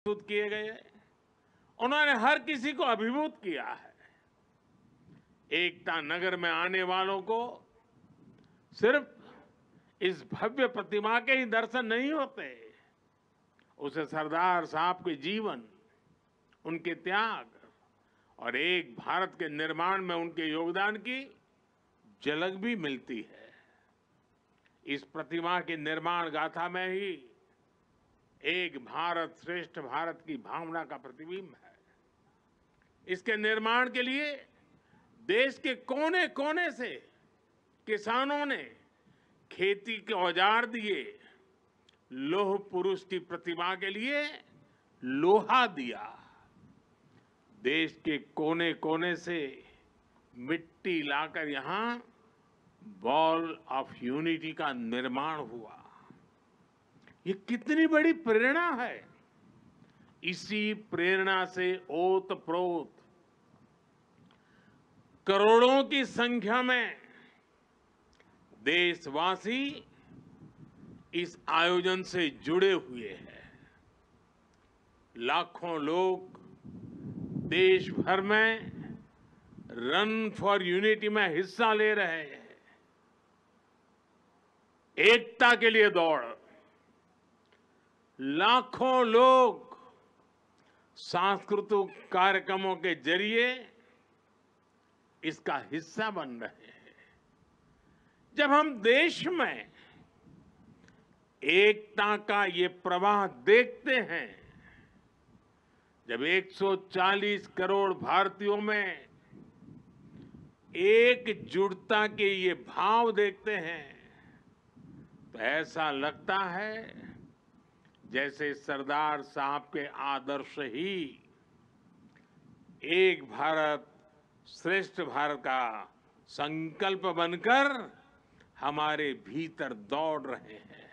अभिभूत किए गए उन्होंने हर किसी को अभिभूत किया है एकता नगर में आने वालों को सिर्फ इस भव्य प्रतिमा के ही दर्शन नहीं होते उसे सरदार साहब के जीवन उनके त्याग और एक भारत के निर्माण में उनके योगदान की झलक भी मिलती है इस प्रतिमा के निर्माण गाथा में ही एक भारत श्रेष्ठ भारत की भावना का प्रतिबिंब है इसके निर्माण के लिए देश के कोने कोने से किसानों ने खेती के औजार दिए लोह पुरुष की प्रतिमा के लिए लोहा दिया देश के कोने कोने से मिट्टी लाकर यहां बॉल ऑफ यूनिटी का निर्माण हुआ ये कितनी बड़ी प्रेरणा है इसी प्रेरणा से ओत प्रोत करोड़ों की संख्या में देशवासी इस आयोजन से जुड़े हुए हैं लाखों लोग देश भर में रन फॉर यूनिटी में हिस्सा ले रहे हैं एकता के लिए दौड़ लाखों लोग सांस्कृतिक कार्यक्रमों के जरिए इसका हिस्सा बन रहे हैं जब हम देश में एकता का ये प्रवाह देखते हैं जब 140 करोड़ भारतीयों में एकजुटता के ये भाव देखते हैं तो ऐसा लगता है जैसे सरदार साहब के आदर्श ही एक भारत श्रेष्ठ भारत का संकल्प बनकर हमारे भीतर दौड़ रहे हैं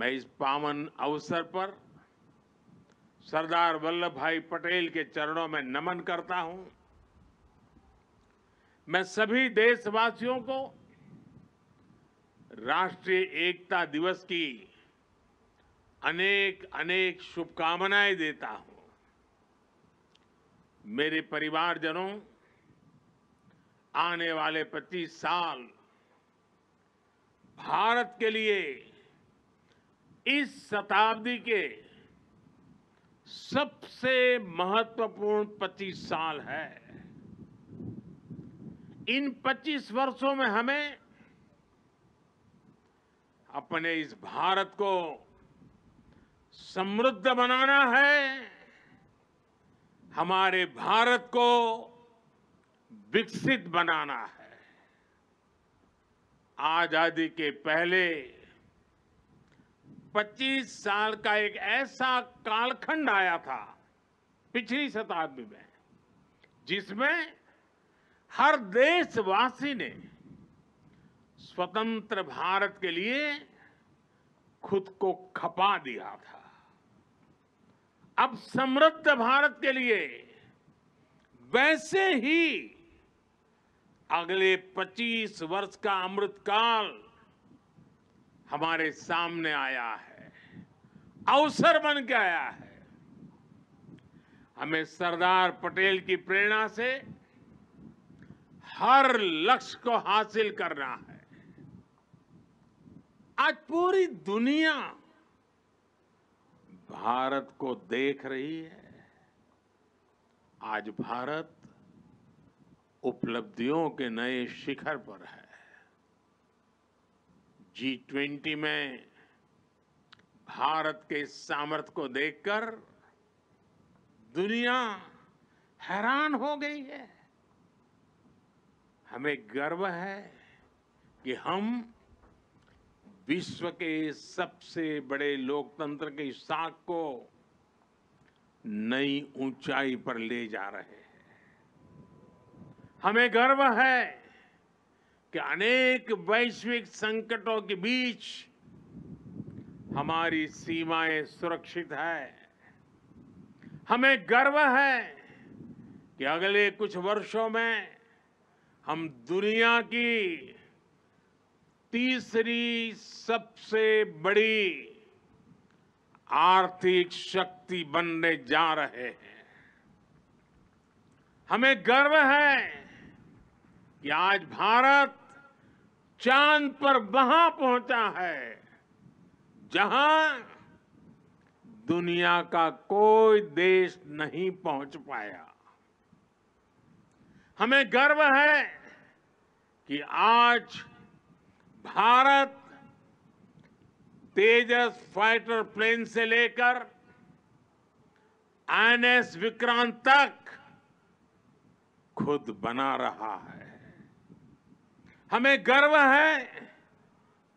मैं इस पावन अवसर पर सरदार वल्लभ भाई पटेल के चरणों में नमन करता हूं मैं सभी देशवासियों को राष्ट्रीय एकता दिवस की अनेक अनेक शुभकामनाएं देता हूं मेरे परिवारजनों आने वाले 25 साल भारत के लिए इस शताब्दी के सबसे महत्वपूर्ण 25 साल है इन 25 वर्षों में हमें अपने इस भारत को समृद्ध बनाना है हमारे भारत को विकसित बनाना है आजादी के पहले 25 साल का एक ऐसा कालखंड आया था पिछली शताब्दी में जिसमें हर देशवासी ने स्वतंत्र भारत के लिए खुद को खपा दिया था अब समृद्ध भारत के लिए वैसे ही अगले 25 वर्ष का अमृतकाल हमारे सामने आया है अवसर बन के आया है हमें सरदार पटेल की प्रेरणा से हर लक्ष्य को हासिल करना है आज पूरी दुनिया भारत को देख रही है आज भारत उपलब्धियों के नए शिखर पर है जी ट्वेंटी में भारत के सामर्थ्य को देखकर दुनिया हैरान हो गई है हमें गर्व है कि हम विश्व के सबसे बड़े लोकतंत्र की साख को नई ऊंचाई पर ले जा रहे हैं हमें गर्व है कि अनेक वैश्विक संकटों के बीच हमारी सीमाएं सुरक्षित है हमें गर्व है कि अगले कुछ वर्षों में हम दुनिया की तीसरी सबसे बड़ी आर्थिक शक्ति बनने जा रहे हैं हमें गर्व है कि आज भारत चांद पर वहां पहुंचा है जहां दुनिया का कोई देश नहीं पहुंच पाया हमें गर्व है कि आज भारत तेजस फाइटर प्लेन से लेकर एस विक्रांत तक खुद बना रहा है हमें गर्व है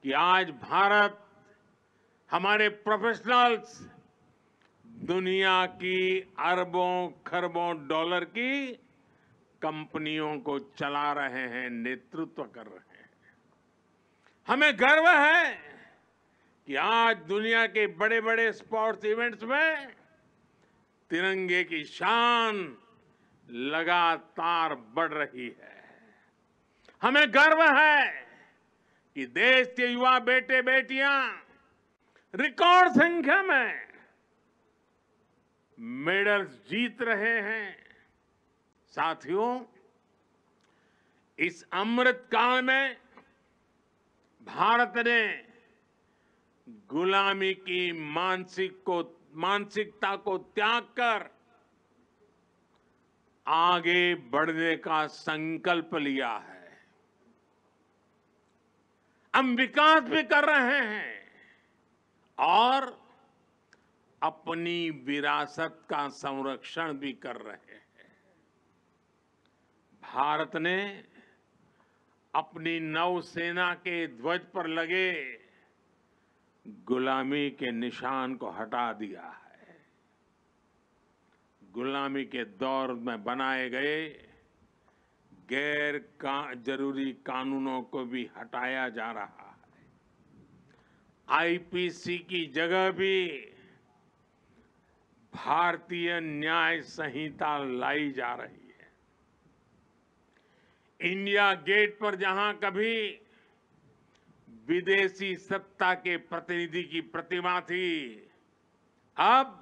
कि आज भारत हमारे प्रोफेशनल्स दुनिया की अरबों खरबों डॉलर की कंपनियों को चला रहे हैं नेतृत्व कर रहे हैं हमें गर्व है कि आज दुनिया के बड़े बड़े स्पोर्ट्स इवेंट्स में तिरंगे की शान लगातार बढ़ रही है हमें गर्व है कि देश के युवा बेटे बेटियां रिकॉर्ड संख्या में मेडल्स जीत रहे हैं साथियों इस अमृत काल में भारत ने गुलामी की मानसिक को मानसिकता को त्याग कर आगे बढ़ने का संकल्प लिया है हम विकास भी कर रहे हैं और अपनी विरासत का संरक्षण भी कर रहे हैं भारत ने अपनी नौसेना के ध्वज पर लगे गुलामी के निशान को हटा दिया है गुलामी के दौर में बनाए गए गैर का जरूरी कानूनों को भी हटाया जा रहा है आईपीसी की जगह भी भारतीय न्याय संहिता लाई जा रही है इंडिया गेट पर जहां कभी विदेशी सत्ता के प्रतिनिधि की प्रतिमा थी अब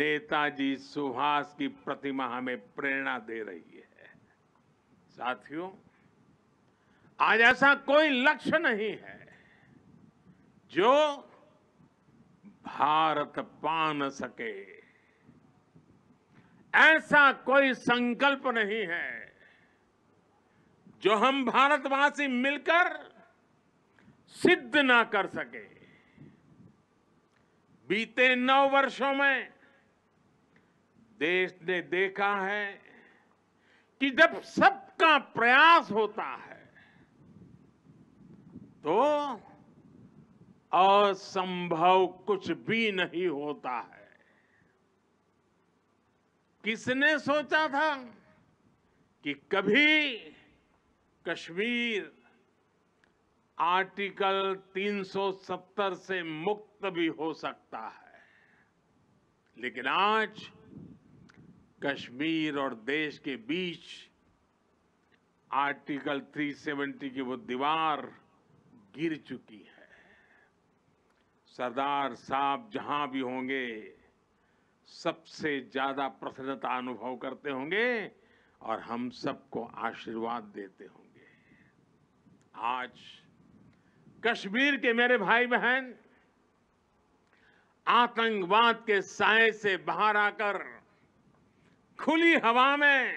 नेताजी सुभाष की प्रतिमा हमें प्रेरणा दे रही है साथियों आज ऐसा कोई लक्ष्य नहीं है जो भारत पा न सके ऐसा कोई संकल्प नहीं है जो हम भारतवासी मिलकर सिद्ध ना कर सके बीते नौ वर्षों में देश ने देखा है कि जब सबका प्रयास होता है तो असंभव कुछ भी नहीं होता है किसने सोचा था कि कभी कश्मीर आर्टिकल 370 से मुक्त भी हो सकता है लेकिन आज कश्मीर और देश के बीच आर्टिकल 370 की वो दीवार गिर चुकी है सरदार साहब जहां भी होंगे सबसे ज्यादा प्रसन्नता अनुभव करते होंगे और हम सबको आशीर्वाद देते होंगे आज कश्मीर के मेरे भाई बहन आतंकवाद के साय से बाहर आकर खुली हवा में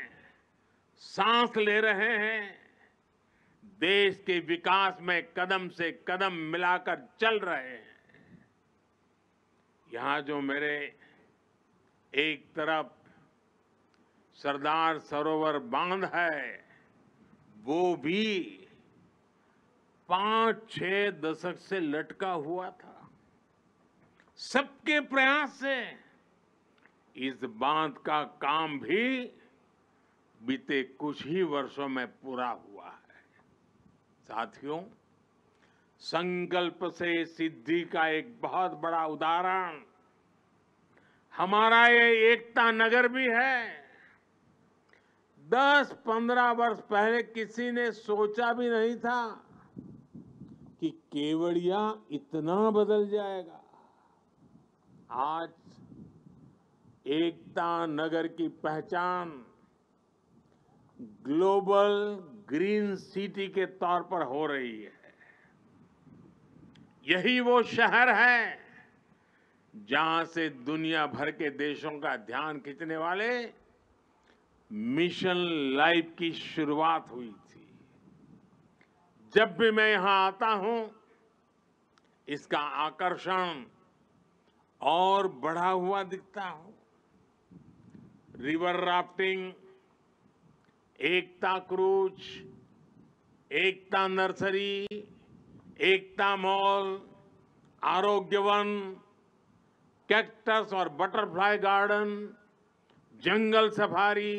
सांस ले रहे हैं देश के विकास में कदम से कदम मिलाकर चल रहे हैं यहां जो मेरे एक तरफ सरदार सरोवर बांध है वो भी पांच छह दशक से लटका हुआ था सबके प्रयास से इस बांध का काम भी बीते कुछ ही वर्षों में पूरा हुआ है साथियों संकल्प से सिद्धि का एक बहुत बड़ा उदाहरण हमारा ये एकता नगर भी है दस पंद्रह वर्ष पहले किसी ने सोचा भी नहीं था केवड़िया इतना बदल जाएगा आज एकता नगर की पहचान ग्लोबल ग्रीन सिटी के तौर पर हो रही है यही वो शहर है जहां से दुनिया भर के देशों का ध्यान खींचने वाले मिशन लाइफ की शुरुआत हुई थी जब भी मैं यहां आता हूं इसका आकर्षण और बढ़ा हुआ दिखता हो river rafting Ekta cruise Ekta nursery Ekta mall Arogyavan cactus और butterfly garden jungle safari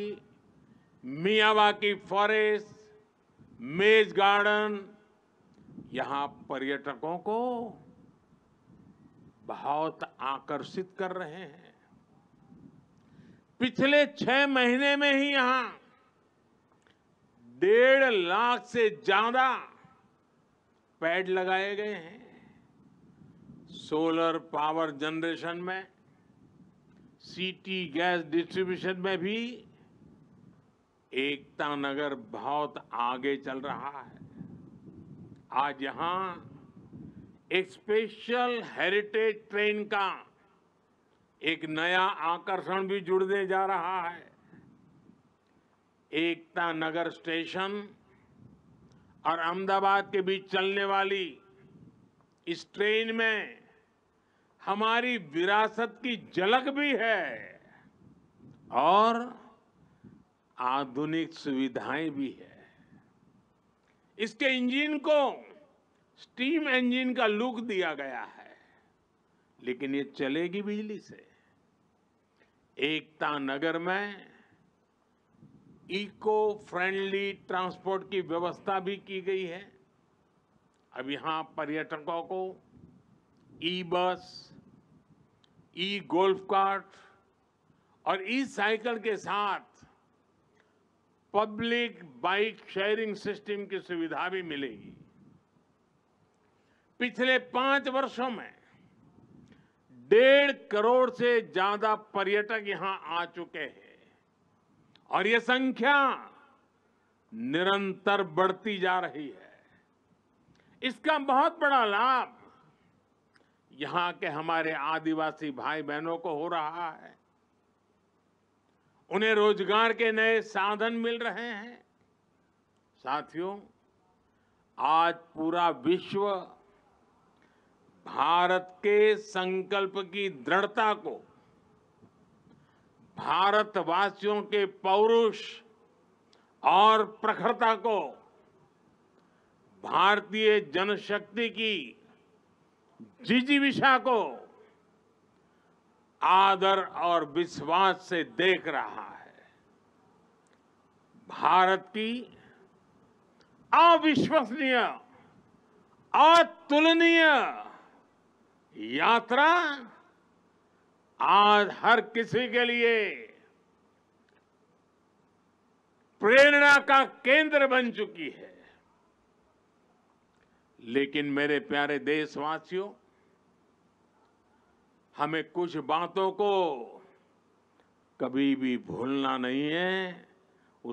Miyawaki forest maze garden यहाँ पर्यटकों को बहुत आकर्षित कर रहे हैं पिछले छह महीने में ही यहाँ डेढ़ लाख से ज्यादा पैड लगाए गए हैं सोलर पावर जनरेशन में सिटी गैस डिस्ट्रीब्यूशन में भी एकता नगर बहुत आगे चल रहा है आज यहाँ एक स्पेशल हेरिटेज ट्रेन का एक नया आकर्षण भी जुड़ने जा रहा है एकता नगर स्टेशन और अहमदाबाद के बीच चलने वाली इस ट्रेन में हमारी विरासत की झलक भी है और आधुनिक सुविधाएं भी है इसके इंजन को स्टीम इंजन का लुक दिया गया है लेकिन ये चलेगी बिजली से एकता नगर में इको फ्रेंडली ट्रांसपोर्ट की व्यवस्था भी की गई है अब यहां पर्यटकों को ई बस ई गोल्फ कार्ट और ई साइकिल के साथ पब्लिक बाइक शेयरिंग सिस्टम की सुविधा भी मिलेगी पिछले पांच वर्षों में डेढ़ करोड़ से ज्यादा पर्यटक यहां आ चुके हैं और ये संख्या निरंतर बढ़ती जा रही है इसका बहुत बड़ा लाभ यहां के हमारे आदिवासी भाई बहनों को हो रहा है उन्हें रोजगार के नए साधन मिल रहे हैं साथियों आज पूरा विश्व भारत के संकल्प की दृढ़ता को भारतवासियों के पौरुष और प्रखरता को भारतीय जनशक्ति की जिजीविषा को आदर और विश्वास से देख रहा है भारत की अविश्वसनीय अतुलनीय यात्रा आज हर किसी के लिए प्रेरणा का केंद्र बन चुकी है लेकिन मेरे प्यारे देशवासियों हमें कुछ बातों को कभी भी भूलना नहीं है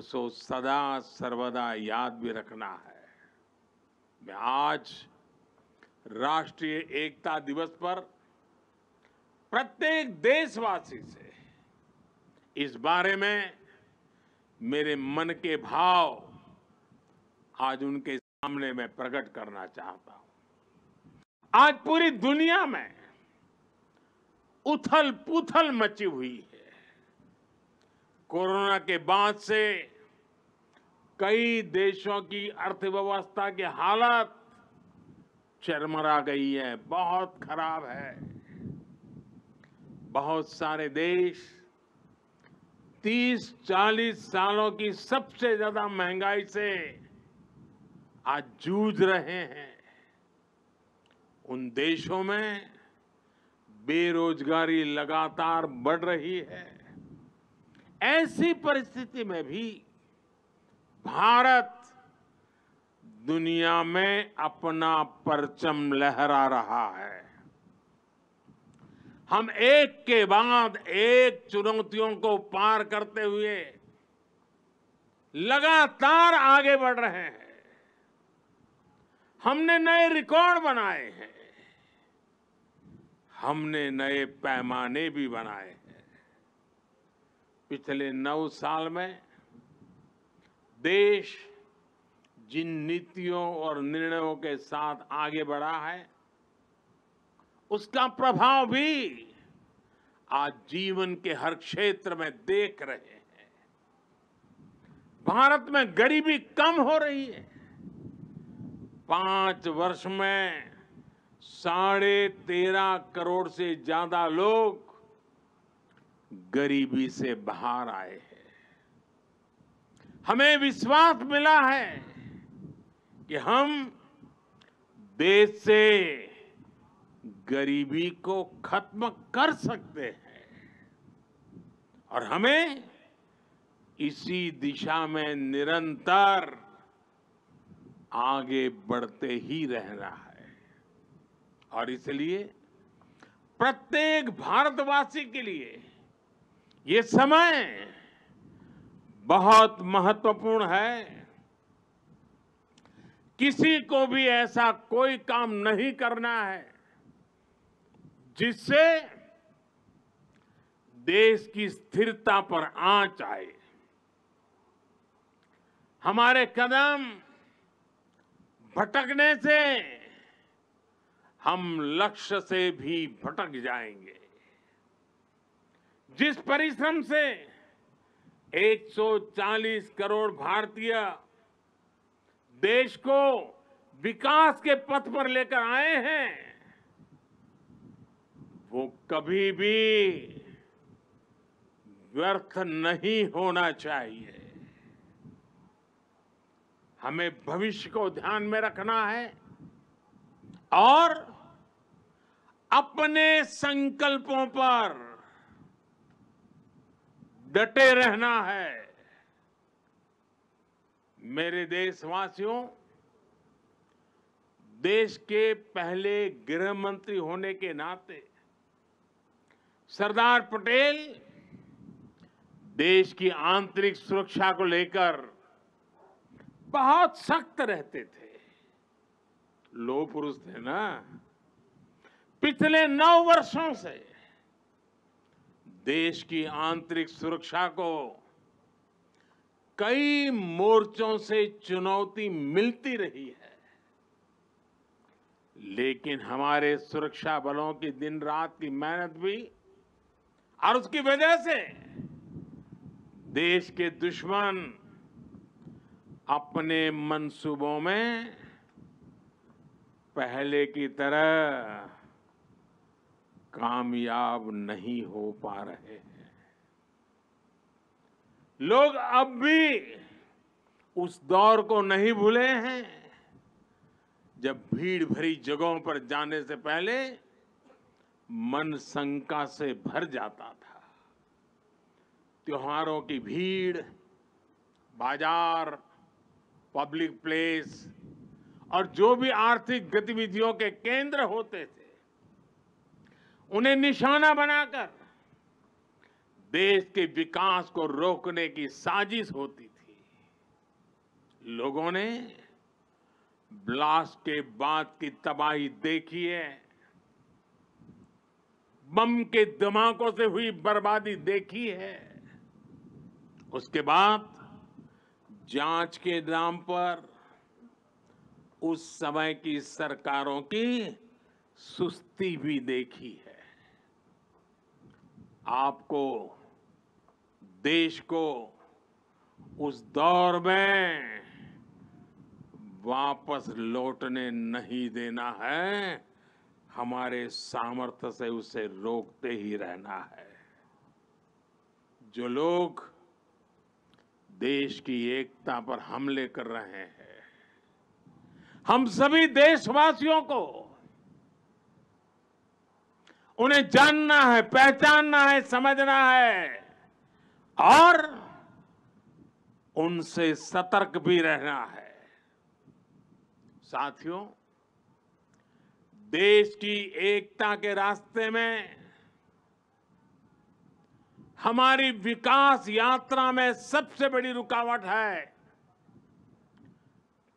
उसको सदा सर्वदा याद भी रखना है मैं आज राष्ट्रीय एकता दिवस पर प्रत्येक देशवासी से इस बारे में मेरे मन के भाव आज उनके सामने मैं प्रकट करना चाहता हूं आज पूरी दुनिया में उथल पुथल मची हुई है कोरोना के बाद से कई देशों की अर्थव्यवस्था के हालत चरमरा गई है बहुत खराब है बहुत सारे देश 30-40 सालों की सबसे ज्यादा महंगाई से आज जूझ रहे हैं उन देशों में बेरोजगारी लगातार बढ़ रही है ऐसी परिस्थिति में भी भारत दुनिया में अपना परचम लहरा रहा है हम एक के बाद एक चुनौतियों को पार करते हुए लगातार आगे बढ़ रहे हैं हमने नए रिकॉर्ड बनाए हैं हमने नए पैमाने भी बनाए हैं पिछले नौ साल में देश जिन नीतियों और निर्णयों के साथ आगे बढ़ा है उसका प्रभाव भी आज जीवन के हर क्षेत्र में देख रहे हैं भारत में गरीबी कम हो रही है पांच वर्ष में साढ़े तेरह करोड़ से ज्यादा लोग गरीबी से बाहर आए हैं हमें विश्वास मिला है कि हम देश से गरीबी को खत्म कर सकते हैं और हमें इसी दिशा में निरंतर आगे बढ़ते ही रहना है और इसलिए प्रत्येक भारतवासी के लिए ये समय बहुत महत्वपूर्ण है किसी को भी ऐसा कोई काम नहीं करना है जिससे देश की स्थिरता पर आंच आए हमारे कदम भटकने से हम लक्ष्य से भी भटक जाएंगे जिस परिश्रम से 140 करोड़ भारतीय देश को विकास के पथ पर लेकर आए हैं वो कभी भी व्यर्थ नहीं होना चाहिए हमें भविष्य को ध्यान में रखना है और अपने संकल्पों पर डटे रहना है मेरे देशवासियों देश के पहले गृह मंत्री होने के नाते सरदार पटेल देश की आंतरिक सुरक्षा को लेकर बहुत सख्त रहते थे लो पुरुष थे ना पिछले नौ वर्षों से देश की आंतरिक सुरक्षा को कई मोर्चों से चुनौती मिलती रही है लेकिन हमारे सुरक्षा बलों की दिन रात की मेहनत भी और उसकी वजह से देश के दुश्मन अपने मंसूबों में पहले की तरह कामयाब नहीं हो पा रहे हैं लोग अब भी उस दौर को नहीं भूले हैं जब भीड़ भरी जगहों पर जाने से पहले मन शंका से भर जाता था त्योहारों की भीड़ बाजार पब्लिक प्लेस और जो भी आर्थिक गतिविधियों के केंद्र होते थे उन्हें निशाना बनाकर देश के विकास को रोकने की साजिश होती थी लोगों ने ब्लास्ट के बाद की तबाही देखी है बम के धमाकों से हुई बर्बादी देखी है उसके बाद जांच के नाम पर उस समय की सरकारों की सुस्ती भी देखी है आपको देश को उस दौर में वापस लौटने नहीं देना है हमारे सामर्थ्य से उसे रोकते ही रहना है जो लोग देश की एकता पर हमले कर रहे हैं हम सभी देशवासियों को उन्हें जानना है पहचानना है समझना है और उनसे सतर्क भी रहना है साथियों देश की एकता के रास्ते में हमारी विकास यात्रा में सबसे बड़ी रुकावट है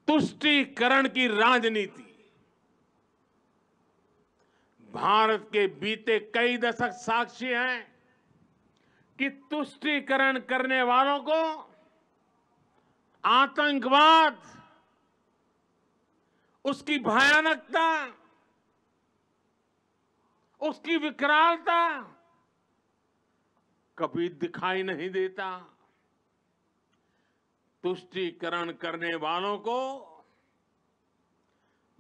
तुष्टिकरण की राजनीति भारत के बीते कई दशक साक्षी हैं कि तुष्टीकरण करने वालों को आतंकवाद उसकी भयानकता उसकी विकरालता कभी दिखाई नहीं देता तुष्टीकरण करने वालों को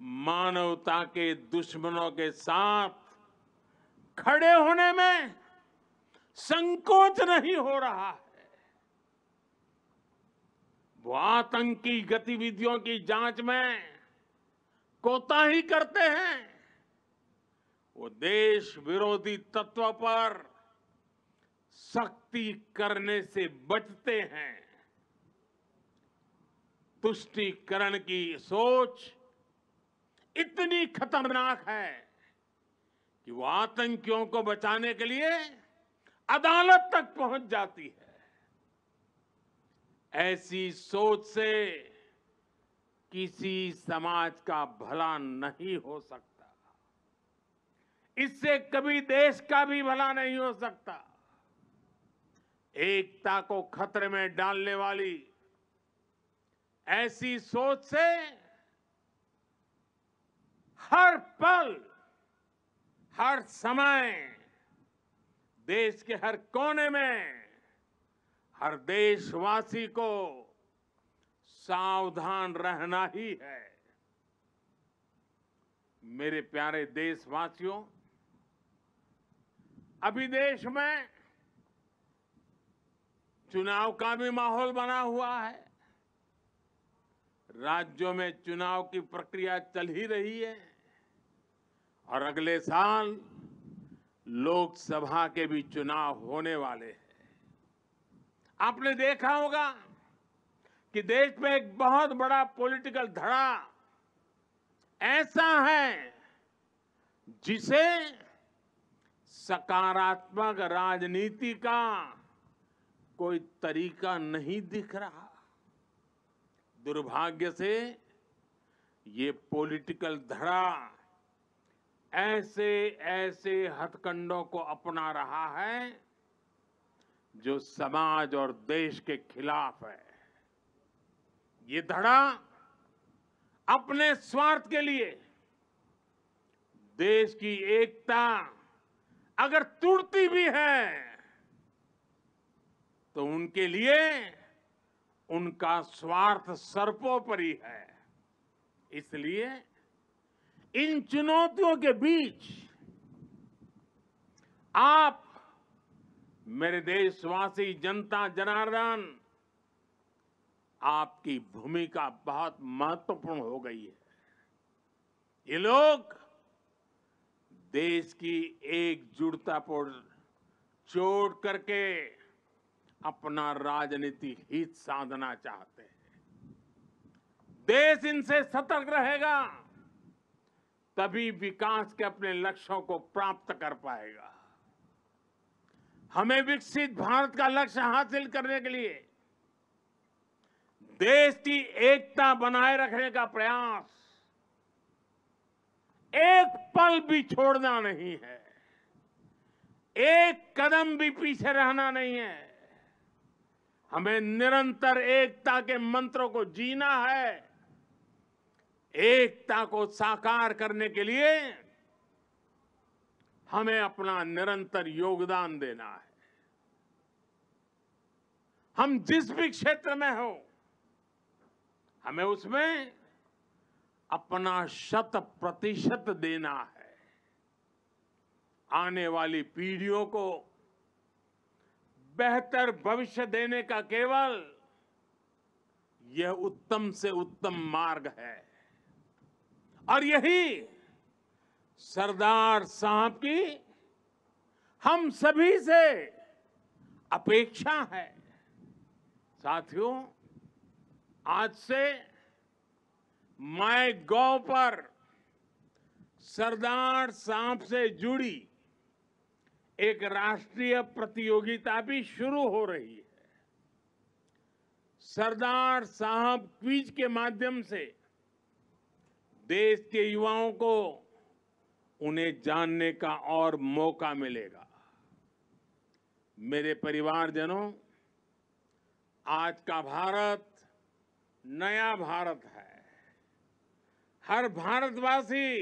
मानवता के दुश्मनों के साथ खड़े होने में संकोच नहीं हो रहा है वो आतंकी गतिविधियों की जांच में कोताही करते हैं वो देश विरोधी तत्व पर सख्ती करने से बचते हैं तुष्टिकरण की सोच इतनी खतरनाक है कि वो आतंकियों को बचाने के लिए अदालत तक पहुंच जाती है ऐसी सोच से किसी समाज का भला नहीं हो सकता इससे कभी देश का भी भला नहीं हो सकता एकता को खतरे में डालने वाली ऐसी सोच से हर पल हर समय देश के हर कोने में हर देशवासी को सावधान रहना ही है मेरे प्यारे देशवासियों अभी देश में चुनाव का भी माहौल बना हुआ है राज्यों में चुनाव की प्रक्रिया चल ही रही है और अगले साल लोकसभा के भी चुनाव होने वाले हैं आपने देखा होगा कि देश में एक बहुत बड़ा पॉलिटिकल धड़ा ऐसा है जिसे सकारात्मक राजनीति का कोई तरीका नहीं दिख रहा दुर्भाग्य से ये पॉलिटिकल धड़ा ऐसे ऐसे हथकंडों को अपना रहा है जो समाज और देश के खिलाफ है ये धड़ा अपने स्वार्थ के लिए देश की एकता अगर टूटती भी है तो उनके लिए उनका स्वार्थ सर्पोपरि है इसलिए इन चुनौतियों के बीच आप मेरे देशवासी जनता जनार्दन आपकी भूमिका बहुत महत्वपूर्ण हो गई है ये लोग देश की एकजुटता पर चोट करके अपना राजनीतिक हित साधना चाहते हैं देश इनसे सतर्क रहेगा तभी विकास के अपने लक्ष्यों को प्राप्त कर पाएगा हमें विकसित भारत का लक्ष्य हासिल करने के लिए देश की एकता बनाए रखने का प्रयास एक पल भी छोड़ना नहीं है एक कदम भी पीछे रहना नहीं है हमें निरंतर एकता के मंत्रों को जीना है एकता को साकार करने के लिए हमें अपना निरंतर योगदान देना है हम जिस भी क्षेत्र में हो हमें उसमें अपना शत प्रतिशत देना है आने वाली पीढ़ियों को बेहतर भविष्य देने का केवल यह उत्तम से उत्तम मार्ग है और यही सरदार साहब की हम सभी से अपेक्षा है साथियों आज से माय गौ पर सरदार साहब से जुड़ी एक राष्ट्रीय प्रतियोगिता भी शुरू हो रही है सरदार साहब क्विज के माध्यम से देश के युवाओं को उन्हें जानने का और मौका मिलेगा मेरे परिवारजनों आज का भारत नया भारत है हर भारतवासी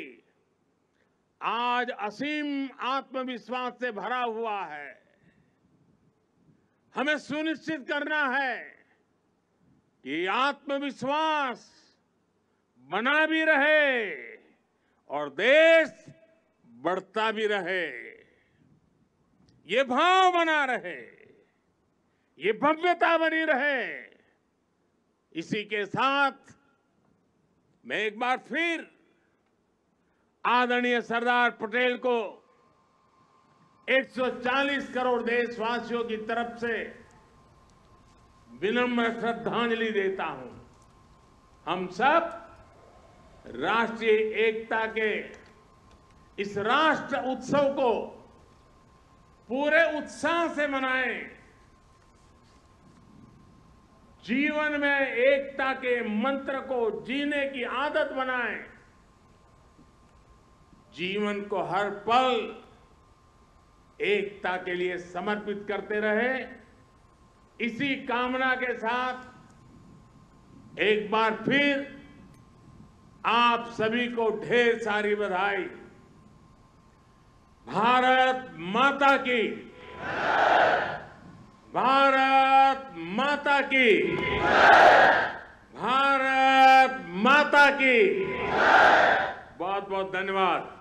आज असीम आत्मविश्वास से भरा हुआ है हमें सुनिश्चित करना है कि आत्मविश्वास बना भी रहे और देश बढ़ता भी रहे ये भाव बना रहे ये भव्यता बनी रहे इसी के साथ मैं एक बार फिर आदरणीय सरदार पटेल को 140 करोड़ देशवासियों की तरफ से विनम्र श्रद्धांजलि देता हूं हम सब राष्ट्रीय एकता के इस राष्ट्र उत्सव को पूरे उत्साह से मनाएं जीवन में एकता के मंत्र को जीने की आदत बनाएं जीवन को हर पल एकता के लिए समर्पित करते रहे इसी कामना के साथ एक बार फिर आप सभी को ढेर सारी बधाई भारत माता की भारत माता की भारत माता की बहुत बहुत धन्यवाद